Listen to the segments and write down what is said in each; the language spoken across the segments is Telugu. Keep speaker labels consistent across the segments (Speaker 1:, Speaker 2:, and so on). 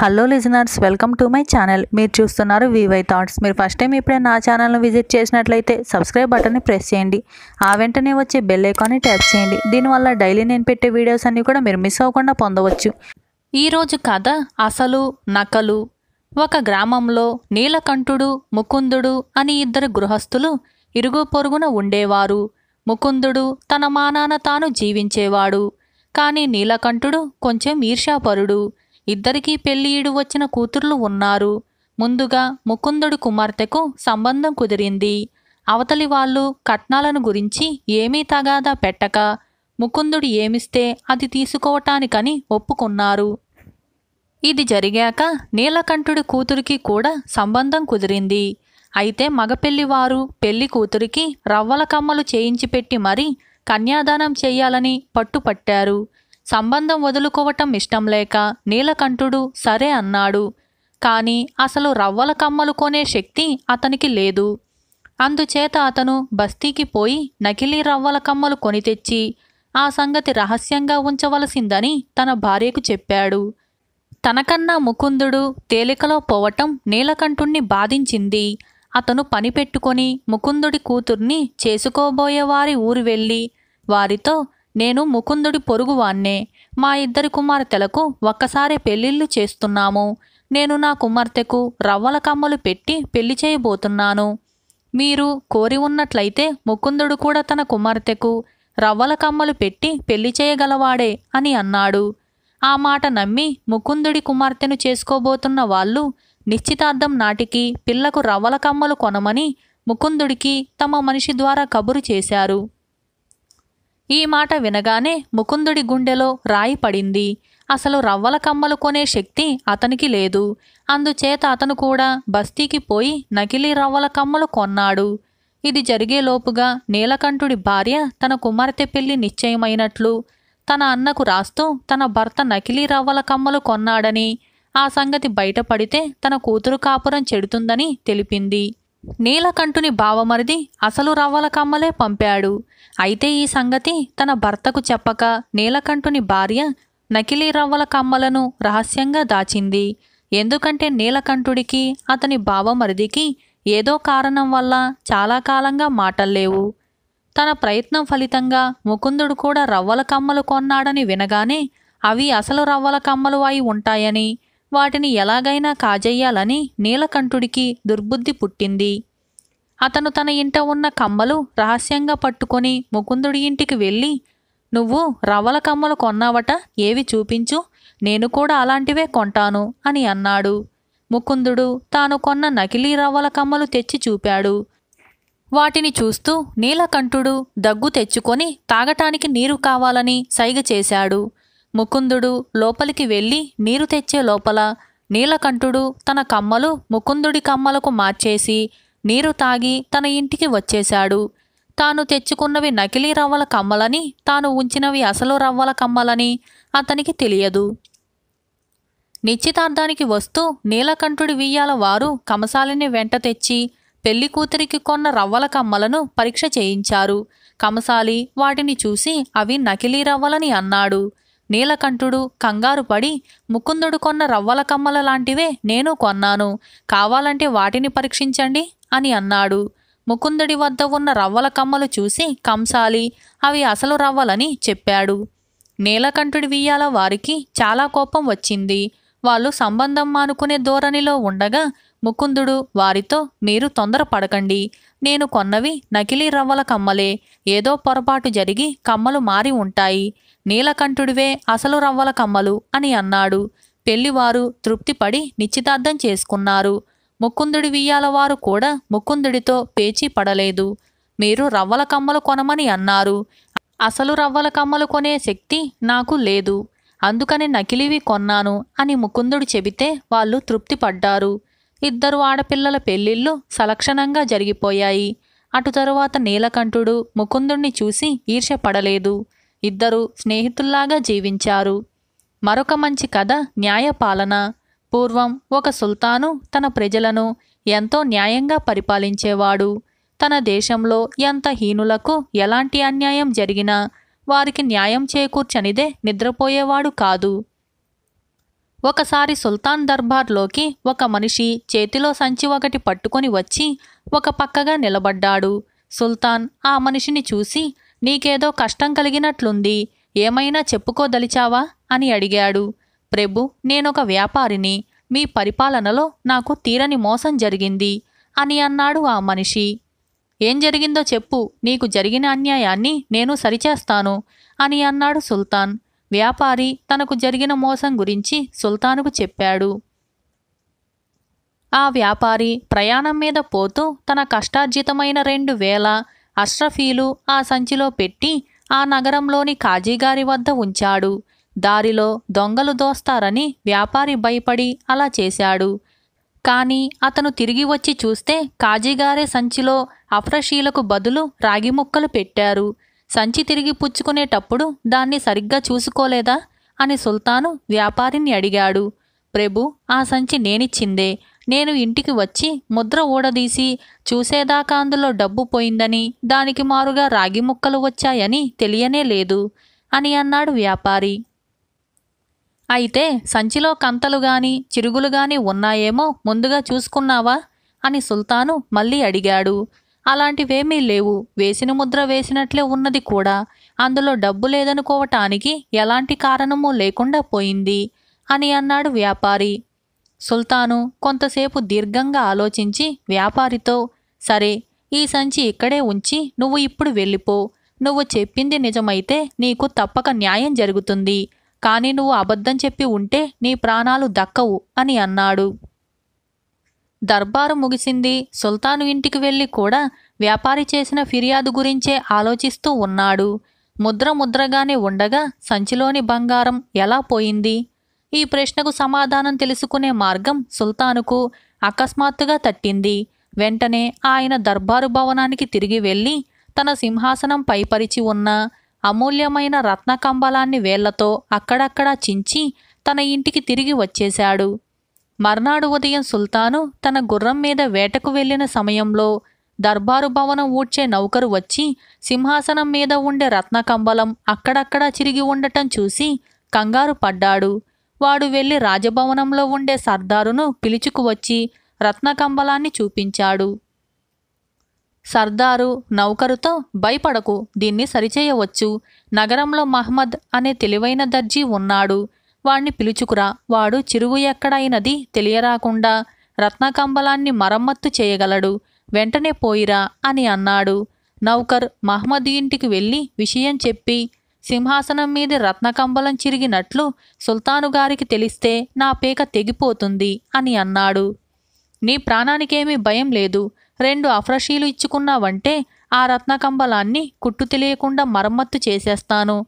Speaker 1: hello listeners welcome to my channel మీరు చూస్తున్నారు వివై థాట్స్ మీరు ఫస్ట్ టైం ఇప్పుడే నా ఛానల్ను విజిట్ చేసినట్లయితే సబ్స్క్రైబ్ బటన్ని ప్రెస్ చేయండి ఆ వెంటనే వచ్చే బెల్ ఐకాన్ని ట్యాప్ చేయండి దీనివల్ల డైలీ నేను పెట్టే వీడియోస్ అన్నీ కూడా మీరు మిస్ అవ్వకుండా పొందవచ్చు ఈరోజు కథ అసలు నకలు ఒక గ్రామంలో నీలకంఠుడు ముకుందుడు అని ఇద్దరు గృహస్థులు ఇరుగు పొరుగున ఉండేవారు ముకుందుడు తన మానాన తాను జీవించేవాడు కానీ నీలకంఠుడు కొంచెం ఈర్షాపరుడు ఇద్దరికీ పెళ్లియుడు వచ్చిన కూతుర్లు ఉన్నారు ముందుగా ముకుందుడు కుమార్తెకు సంబంధం కుదిరింది అవతలి వాళ్ళు కట్నాలను గురించి ఏమీ తగాదా పెట్టక ముకుందుడు ఏమిస్తే అది తీసుకోవటానికని ఒప్పుకున్నారు ఇది జరిగాక నీలకంఠుడి కూతురికి కూడా సంబంధం కుదిరింది అయితే మగపెళ్లివారు పెళ్లి కూతురికి రవ్వల కమ్మలు చేయించి పెట్టి మరీ కన్యాదానం చేయాలని పట్టుపట్టారు సంబంధం వదులుకోవటం ఇష్టం లేక నీలకంఠుడు సరే అన్నాడు కానీ అసలు రవ్వల కమ్మలు కొనే శక్తి అతనికి లేదు అందుచేత అతను బస్తీకి పోయి నకిలీ రవ్వల కమ్మలు కొని తెచ్చి ఆ సంగతి రహస్యంగా ఉంచవలసిందని తన భార్యకు చెప్పాడు తనకన్నా ముకుందుడు తేలికలో పోవటం నీలకంఠుణ్ణి బాధించింది అతను పని పెట్టుకొని ముకుందుడి కూతుర్ని చేసుకోబోయేవారి ఊరు వెళ్ళి వారితో నేను ముకుందుడి పొరుగువాన్నే మా ఇద్దరి కుమార్తెలకు ఒక్కసారి పెళ్లిళ్ళు చేస్తున్నాము నేను నా కుమార్తెకు రవ్వల కమ్మలు పెట్టి పెళ్లి చేయబోతున్నాను మీరు కోరి ఉన్నట్లయితే ముకుందుడు కూడా తన కుమార్తెకు రవ్వల కమ్మలు పెట్టి పెళ్లి చేయగలవాడే అని అన్నాడు ఆ మాట నమ్మి ముకుందుడి కుమార్తెను చేసుకోబోతున్న వాళ్ళు నిశ్చితార్థం నాటికి పిల్లకు రవ్వల కమ్మలు కొనమని ముకుందుడికి తమ మనిషి ద్వారా కబురు చేశారు ఈ మాట వినగానే ముకుందుడి గుండెలో రాయి పడింది అసలు రవ్వల కమ్మలు కొనే శక్తి అతనికి లేదు అందుచేత అతను కూడా బస్తీకి పోయి నకిలీ రవ్వల కమ్మలు కొన్నాడు ఇది జరిగేలోపుగా నీలకంఠుడి భార్య తన కుమార్తె పెళ్లి నిశ్చయమైనట్లు తన అన్నకు రాస్తూ తన భర్త నకిలీ రవ్వల కమ్మలు కొన్నాడని ఆ సంగతి బయటపడితే తన కూతురు కాపురం చెడుతుందని తెలిపింది నీలకంఠుని బావమరిది అసలు రవ్వల కమ్మలే పంపాడు అయితే ఈ సంగతి తన భర్తకు చెప్పక నీలకంఠుని భార్య నకిలీ రవ్వల కమ్మలను రహస్యంగా దాచింది ఎందుకంటే నీలకంఠుడికి అతని బావమరిదికి ఏదో కారణం వల్ల చాలా కాలంగా మాటల్లేవు తన ప్రయత్నం ఫలితంగా ముకుందుడు కూడా రవ్వల కమ్మలు కొన్నాడని వినగానే అవి అసలు రవ్వల కమ్మలు అయి ఉంటాయని వాటిని ఎలాగైనా కాజేయాలని నీలకంఠుడికి దుర్బుద్ధి పుట్టింది అతను తన ఇంట ఉన్న కమ్మలు రహస్యంగా పట్టుకొని ముకుందుడి ఇంటికి వెళ్ళి నువ్వు రవ్వల కమ్మలు కొన్నావట ఏవి చూపించు నేను కూడా అలాంటివే కొంటాను అని అన్నాడు ముకుందుడు తాను కొన్న నకిలీ రవ్వల కమ్మలు తెచ్చి చూపాడు వాటిని చూస్తూ నీలకంఠుడు దగ్గు తెచ్చుకొని తాగటానికి నీరు కావాలని సైగ చేశాడు ముకుందుడు లోపలికి వెళ్ళి నీరు తెచ్చే లోపల నీలకంఠుడు తన కమ్మలు ముకుందుడి కమ్మలకు మార్చేసి నీరు తాగి తన ఇంటికి వచ్చేశాడు తాను తెచ్చుకున్నవి నకిలీ రవ్వల కమ్మలని తాను ఉంచినవి అసలు రవ్వల కమ్మలని అతనికి తెలియదు నిశ్చితార్థానికి వస్తూ నీలకంఠుడి వియ్యాల వారు కమసాలిని వెంట తెచ్చి పెళ్లి కూతురికి కొన్న రవ్వల కమ్మలను పరీక్ష చేయించారు కమసాలి వాటిని చూసి అవి నకిలీ రవ్వలని అన్నాడు నీలకంఠుడు కంగారు పడి ముకుందుడు కొన్న రవ్వల కమ్మల లాంటివే నేను కొన్నాను కావాలంటే వాటిని పరీక్షించండి అని అన్నాడు ముకుందుడి వద్ద ఉన్న రవ్వల కమ్మలు చూసి కంసాలి అవి అసలు రవ్వలని చెప్పాడు నీలకంఠుడి వియ్యాల వారికి చాలా కోపం వచ్చింది వాళ్ళు సంబంధం మానుకునే ధోరణిలో ఉండగా ముకుందుడు వారితో మీరు తొందరపడకండి నేను కొన్నవి నకిలీ రవ్వల కమ్మలే ఏదో పొరపాటు జరిగి కమ్మలు మారి ఉంటాయి నీలకంఠుడివే అసలు రవ్వల కమ్మలు అని అన్నాడు పెళ్లివారు తృప్తిపడి నిశ్చితార్థం చేసుకున్నారు ముకుందుడి వియ్యాలవారు కూడా ముకుందుడితో పేచీ పడలేదు మీరు రవ్వల కమ్మలు కొనమని అన్నారు అసలు రవ్వల కమ్మలు కొనే శక్తి నాకు లేదు అందుకని నకిలీవి కొన్నాను అని ముకుందుడు చెబితే వాళ్ళు తృప్తిపడ్డారు ఇద్దరు ఆడపిల్లల పెళ్లిళ్ళు సలక్షణంగా జరిగిపోయాయి అటు తరువాత నీలకంఠుడు ముకుందుణ్ణి చూసి ఈర్షపడలేదు ఇద్దరు స్నేహితుల్లాగా జీవించారు మరొక మంచి కథ న్యాయపాలన పూర్వం ఒక సుల్తాను తన ప్రజలను ఎంతో న్యాయంగా పరిపాలించేవాడు తన దేశంలో ఎంత హీనులకు ఎలాంటి అన్యాయం జరిగినా వారికి న్యాయం చేకూర్చనిదే నిద్రపోయేవాడు కాదు ఒకసారి సుల్తాన్ దర్బార్లోకి ఒక మనిషి చేతిలో సంచి ఒకటి పట్టుకొని వచ్చి ఒక పక్కగా నిలబడ్డాడు సుల్తాన్ ఆ మనిషిని చూసి నీకేదో కష్టం కలిగినట్లుంది ఏమైనా చెప్పుకోదలిచావా అని అడిగాడు ప్రభు నేనొక వ్యాపారిని మీ పరిపాలనలో నాకు తీరని మోసం జరిగింది అని అన్నాడు ఆ మనిషి ఏం జరిగిందో చెప్పు నీకు జరిగిన అన్యాయాన్ని నేను సరిచేస్తాను అని అన్నాడు సుల్తాన్ వ్యాపారి తనకు జరిగిన మోసం గురించి సుల్తానుకు చెప్పాడు ఆ వ్యాపారి ప్రయాణం మీద పోతూ తన కష్టార్జితమైన రెండు వేల అష్రఫీలు ఆ సంచిలో పెట్టి ఆ నగరంలోని కాజీగారి వద్ద ఉంచాడు దారిలో దొంగలు దోస్తారని వ్యాపారి భయపడి అలా చేశాడు కానీ అతను తిరిగి వచ్చి చూస్తే కాజీగారే సంచిలో అఫ్రషీలకు బదులు రాగి ముక్కలు పెట్టారు సంచి తిరిగి పుచ్చుకునేటప్పుడు దాన్ని సరిగ్గా చూసుకోలేదా అని సుల్తాను వ్యాపారిని అడిగాడు ప్రభు ఆ సంచి నేనిచ్చిందే నేను ఇంటికి వచ్చి ముద్ర ఊడదీసి చూసేదాకా అందులో డబ్బు పోయిందని దానికి మారుగా రాగి ముక్కలు వచ్చాయని తెలియనే లేదు అని అన్నాడు వ్యాపారి అయితే సంచిలో కంతలు గాని చిరుగులు గాని ఉన్నాయేమో ముందుగా చూసుకున్నావా అని సుల్తాను మళ్ళీ అడిగాడు అలాంటివేమీ లేవు వేసిన ముద్ర వేసినట్లే ఉన్నది కూడా అందులో డబ్బు లేదనుకోవటానికి ఎలాంటి కారణమూ లేకుండా పోయింది అని అన్నాడు వ్యాపారి సుల్తాను కొంతసేపు దీర్ఘంగా ఆలోచించి వ్యాపారితో సరే ఈ సంచి ఇక్కడే ఉంచి నువ్వు ఇప్పుడు వెళ్ళిపో నువ్వు చెప్పింది నిజమైతే నీకు తప్పక న్యాయం జరుగుతుంది కానీ నువ్వు అబద్ధం చెప్పి ఉంటే నీ ప్రాణాలు దక్కవు అని అన్నాడు దర్బారు ముగిసింది సుల్తాను ఇంటికి వెళ్ళి కూడా వ్యాపారి చేసిన ఫిర్యాదు గురించే ఆలోచిస్తూ ఉన్నాడు ముద్ర ముద్రగానే ఉండగా సంచిలోని బంగారం ఎలా పోయింది ఈ ప్రశ్నకు సమాధానం తెలుసుకునే మార్గం సుల్తానుకు అకస్మాత్తుగా తట్టింది వెంటనే ఆయన దర్బారు భవనానికి తిరిగి వెళ్ళి తన సింహాసనం పైపరిచి ఉన్న అమూల్యమైన రత్నకంబలాన్ని వేళ్లతో అక్కడక్కడా చించి తన ఇంటికి తిరిగి వచ్చేశాడు మర్నాడు ఉదయం సుల్తాను తన గుర్రం మీద వేటకు వెళ్లిన సమయంలో దర్బారు భవనం ఊడ్చే నౌకరు వచ్చి సింహాసనం మీద ఉండే రత్నకంబలం అక్కడక్కడా చిరిగి ఉండటం చూసి కంగారు పడ్డాడు వాడు వెళ్లి రాజభవనంలో ఉండే సర్దారును పిలుచుకువచ్చి రత్నకంబలాన్ని చూపించాడు సర్దారు నౌకరుతో భయపడకు దీన్ని సరిచేయవచ్చు నగరంలో మహ్మద్ అనే తెలివైన దర్జీ ఉన్నాడు వాణ్ణి పిలుచుకురా వాడు చిరువు ఎక్కడైనది తెలియరాకుండా రత్నకంబలాన్ని మరమ్మత్తు చేయగలడు వెంటనే పోయిరా అని అన్నాడు నౌకర్ మహమ్మద్ ఇంటికి వెళ్ళి విషయం చెప్పి సింహాసనం మీద రత్నకంబలం చిరిగినట్లు సుల్తాను గారికి తెలిస్తే నా పేక తెగిపోతుంది అని అన్నాడు నీ ప్రాణానికేమీ భయం లేదు రెండు అఫ్రషీలు ఇచ్చుకున్నావంటే ఆ రత్నకంబలాన్ని కుట్టు తెలియకుండా మరమ్మత్తు చేసేస్తాను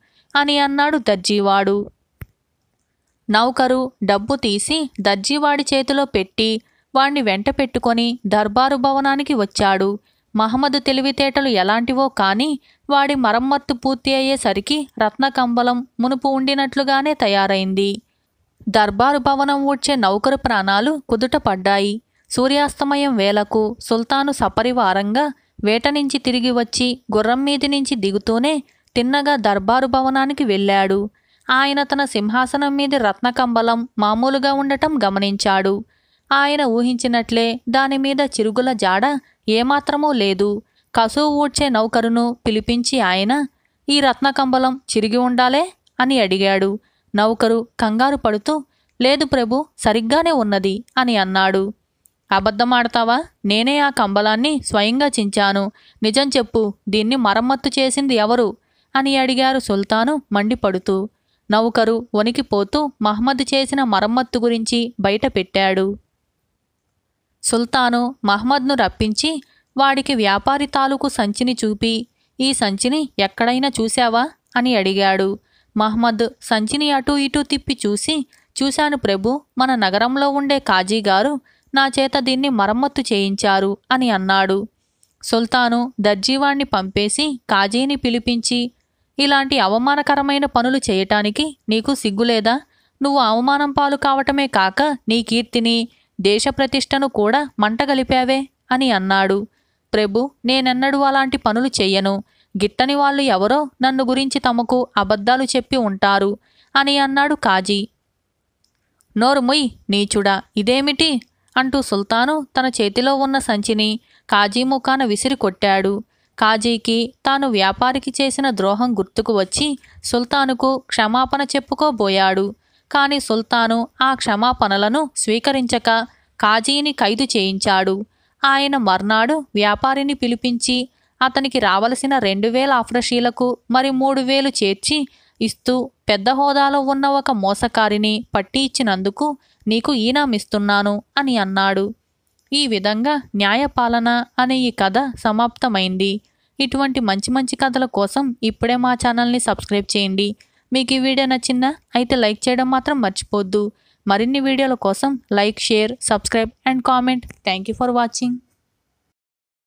Speaker 1: అని అన్నాడు దర్జీవాడు నౌకరు డబ్బు తీసి దర్జీవాడి చేతిలో పెట్టి వాణ్ణి వెంట పెట్టుకొని దర్బారు భవనానికి వచ్చాడు మహమ్మద్ తెలివితేటలు ఎలాంటివో కానీ వాడి మరమ్మత్తు పూర్తి అయ్యేసరికి రత్నకంబలం మునుపు ఉండినట్లుగానే తయారైంది దర్బారు భవనం ఊడ్చే నౌకరు ప్రాణాలు కుదుట పడ్డాయి సూర్యాస్తమయం వేలకు సుల్తాను సపరివారంగా వేట నుంచి తిరిగి వచ్చి గుర్రం మీది నుంచి దిగుతూనే తిన్నగా దర్బారు భవనానికి వెళ్ళాడు ఆయన తన సింహాసనం మీద రత్నకంబలం మామూలుగా ఉండటం గమనించాడు ఆయన ఊహించినట్లే దానిమీద చిరుగుల జాడ ఏమాత్రమూ లేదు కసువు ఊడ్చే నౌకరును పిలిపించి ఆయన ఈ రత్నకంబలం చిరిగి ఉండాలే అని అడిగాడు నౌకరు కంగారు పడుతూ లేదు ప్రభు సరిగ్గానే ఉన్నది అని అన్నాడు అబద్ధమాడతావా నేనే ఆ కంబలాన్ని స్వయంగా చించాను నిజం చెప్పు దీన్ని మరమ్మత్తు చేసింది ఎవరు అని అడిగారు సుల్తాను మండిపడుతూ నౌకరు వణికిపోతూ మహ్మద్ చేసిన మరమ్మత్తు గురించి బయట పెట్టాడు సుల్తాను మహ్మద్ను రప్పించి వాడికి వ్యాపారి తాలూకు సంచిని చూపి ఈ సంచిని ఎక్కడైనా చూశావా అని అడిగాడు మహ్మద్ సంచిని అటూ ఇటూ తిప్పి చూసి చూశాను ప్రభు మన నగరంలో ఉండే కాజీగారు నా చేత దీన్ని మరమ్మత్తు చేయించారు అని అన్నాడు సుల్తాను దర్జీవాణ్ణి పంపేసి కాజీని పిలిపించి ఇలాంటి అవమానకరమైన పనులు చేయటానికి నీకు సిగ్గులేదా నువ్వు అవమానం పాలు కావటమే కాక నీ కీర్తిని దేశ ప్రతిష్టను కూడా మంటగలిపావే అని అన్నాడు ప్రభు నేనెన్నడూ అలాంటి పనులు చెయ్యను గిట్టని వాళ్ళు ఎవరో నన్ను గురించి తమకు అబద్ధాలు చెప్పి ఉంటారు అని అన్నాడు కాజీ నోరుముయ్ నీచుడా ఇదేమిటి అంటూ సుల్తాను తన చేతిలో ఉన్న సంచిని కాజీ ముఖాన విసిరి కొట్టాడు కాజీకి తాను వ్యాపారికి చేసిన ద్రోహం గుర్తుకు వచ్చి సుల్తానుకు క్షమాపణ చెప్పుకోబోయాడు కాని సుల్తాను ఆ క్షమాపణలను స్వీకరించక కాజీని ఖైదు చేయించాడు ఆయన మర్నాడు వ్యాపారిని పిలిపించి అతనికి రావలసిన రెండు వేల అఫ్రషీలకు మరి మూడు వేలు చేర్చి ఇస్తూ పెద్ద హోదాలో ఉన్న ఒక మోసకారిని పట్టి ఇచ్చినందుకు నీకు ఈనామిస్తున్నాను అని అన్నాడు ఈ విధంగా న్యాయపాలన అనే ఈ కథ సమాప్తమైంది ఇటువంటి మంచి మంచి కథల కోసం ఇప్పుడే మా ఛానల్ని సబ్స్క్రైబ్ చేయండి మీకు ఈ వీడియో నచ్చిందా అయితే లైక్ చేయడం మాత్రం మర్చిపోద్దు మరిన్ని వీడియోల కోసం like share subscribe and comment thank you for watching